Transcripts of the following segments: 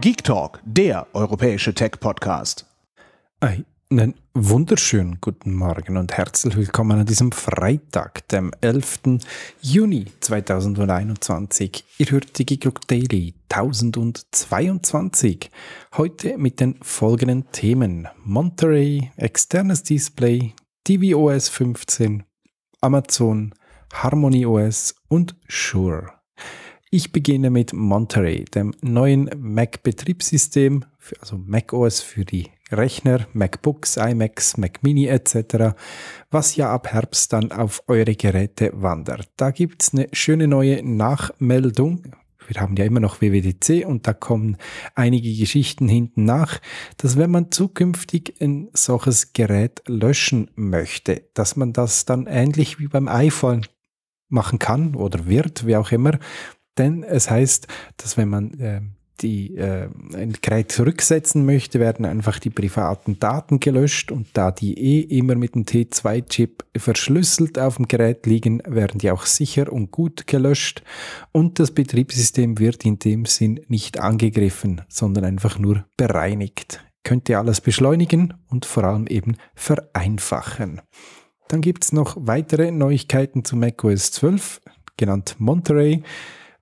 Geek Talk, der europäische Tech-Podcast. Einen wunderschönen guten Morgen und herzlich willkommen an diesem Freitag, dem 11. Juni 2021. Ihr hört die Geek Talk Daily 1022. Heute mit den folgenden Themen: Monterey, externes Display, tvOS 15, Amazon, Harmony OS und Shure. Ich beginne mit Monterey, dem neuen Mac-Betriebssystem, also macOS für die Rechner, MacBooks, iMacs, Mac Mini etc., was ja ab Herbst dann auf eure Geräte wandert. Da gibt es eine schöne neue Nachmeldung. Wir haben ja immer noch WWDC und da kommen einige Geschichten hinten nach, dass wenn man zukünftig ein solches Gerät löschen möchte, dass man das dann ähnlich wie beim iPhone machen kann oder wird, wie auch immer, denn es heißt, dass wenn man äh, die äh, ein Gerät zurücksetzen möchte, werden einfach die privaten Daten gelöscht und da die eh immer mit dem T2-Chip verschlüsselt auf dem Gerät liegen, werden die auch sicher und gut gelöscht und das Betriebssystem wird in dem Sinn nicht angegriffen, sondern einfach nur bereinigt. Könnt ihr alles beschleunigen und vor allem eben vereinfachen. Dann gibt es noch weitere Neuigkeiten zu macOS 12, genannt Monterey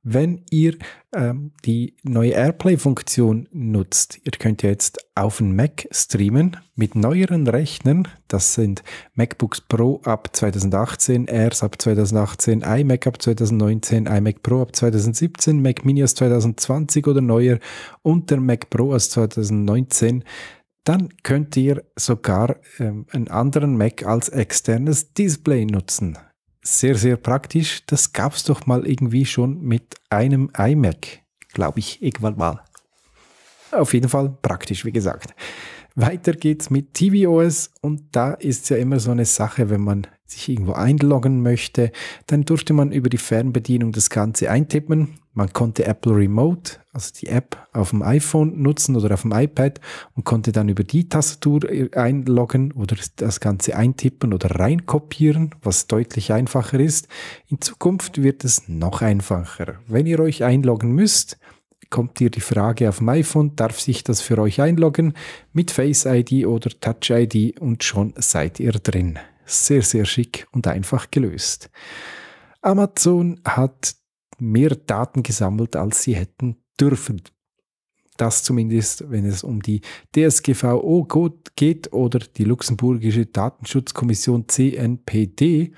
wenn ihr ähm, die neue AirPlay-Funktion nutzt. Ihr könnt ja jetzt auf den Mac streamen mit neueren Rechnern. Das sind MacBooks Pro ab 2018, Airs ab 2018, iMac ab 2019, iMac Pro ab 2017, Mac Mini aus 2020 oder neuer und der Mac Pro aus 2019 dann könnt ihr sogar ähm, einen anderen Mac als externes Display nutzen sehr, sehr praktisch. Das gab es doch mal irgendwie schon mit einem iMac, glaube ich, irgendwann mal. Auf jeden Fall praktisch, wie gesagt. Weiter geht's mit tvOS und da ist ja immer so eine Sache, wenn man sich irgendwo einloggen möchte, dann durfte man über die Fernbedienung das Ganze eintippen. Man konnte Apple Remote, also die App auf dem iPhone nutzen oder auf dem iPad und konnte dann über die Tastatur äh, einloggen oder das Ganze eintippen oder reinkopieren, was deutlich einfacher ist. In Zukunft wird es noch einfacher. Wenn ihr euch einloggen müsst, kommt ihr die Frage auf dem iPhone, darf sich das für euch einloggen mit Face ID oder Touch ID und schon seid ihr drin. Sehr, sehr schick und einfach gelöst. Amazon hat mehr Daten gesammelt, als sie hätten dürfen. Das zumindest, wenn es um die DSGVO geht oder die luxemburgische Datenschutzkommission CNPD.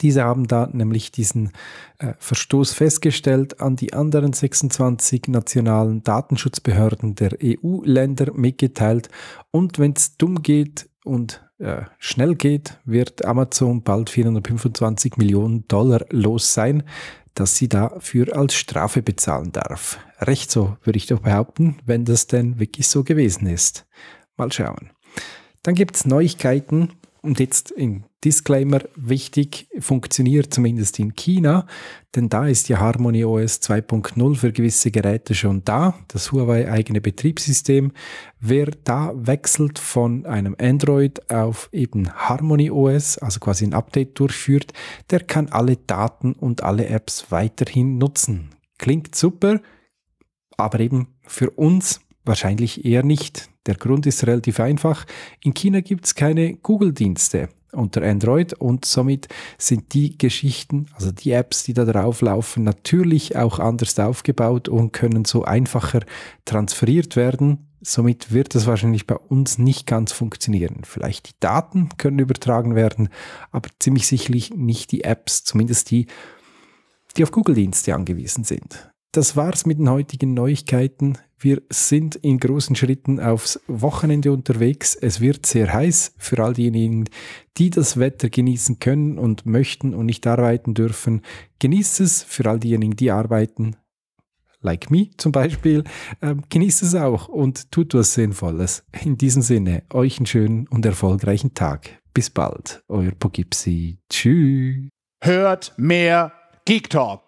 Diese haben da nämlich diesen äh, Verstoß festgestellt an die anderen 26 nationalen Datenschutzbehörden der EU-Länder mitgeteilt. Und wenn es dumm geht und äh, schnell geht, wird Amazon bald 425 Millionen Dollar los sein dass sie dafür als Strafe bezahlen darf. Recht so, würde ich doch behaupten, wenn das denn wirklich so gewesen ist. Mal schauen. Dann gibt es Neuigkeiten und jetzt ein Disclaimer wichtig, funktioniert zumindest in China, denn da ist ja Harmony OS 2.0 für gewisse Geräte schon da, das Huawei eigene Betriebssystem. Wer da wechselt von einem Android auf eben Harmony OS, also quasi ein Update durchführt, der kann alle Daten und alle Apps weiterhin nutzen. Klingt super, aber eben für uns wahrscheinlich eher nicht. Der Grund ist relativ einfach. In China gibt es keine Google-Dienste unter Android und somit sind die Geschichten, also die Apps, die da drauf laufen, natürlich auch anders aufgebaut und können so einfacher transferiert werden. Somit wird das wahrscheinlich bei uns nicht ganz funktionieren. Vielleicht die Daten können übertragen werden, aber ziemlich sicherlich nicht die Apps, zumindest die, die auf Google-Dienste angewiesen sind das war's mit den heutigen Neuigkeiten. Wir sind in großen Schritten aufs Wochenende unterwegs. Es wird sehr heiß für all diejenigen, die das Wetter genießen können und möchten und nicht arbeiten dürfen. Genießt es für all diejenigen, die arbeiten, like me zum Beispiel. Ähm, genießt es auch und tut was Sinnvolles. In diesem Sinne, euch einen schönen und erfolgreichen Tag. Bis bald, euer Pogipsi. Tschüss. Hört mehr Geek Talk.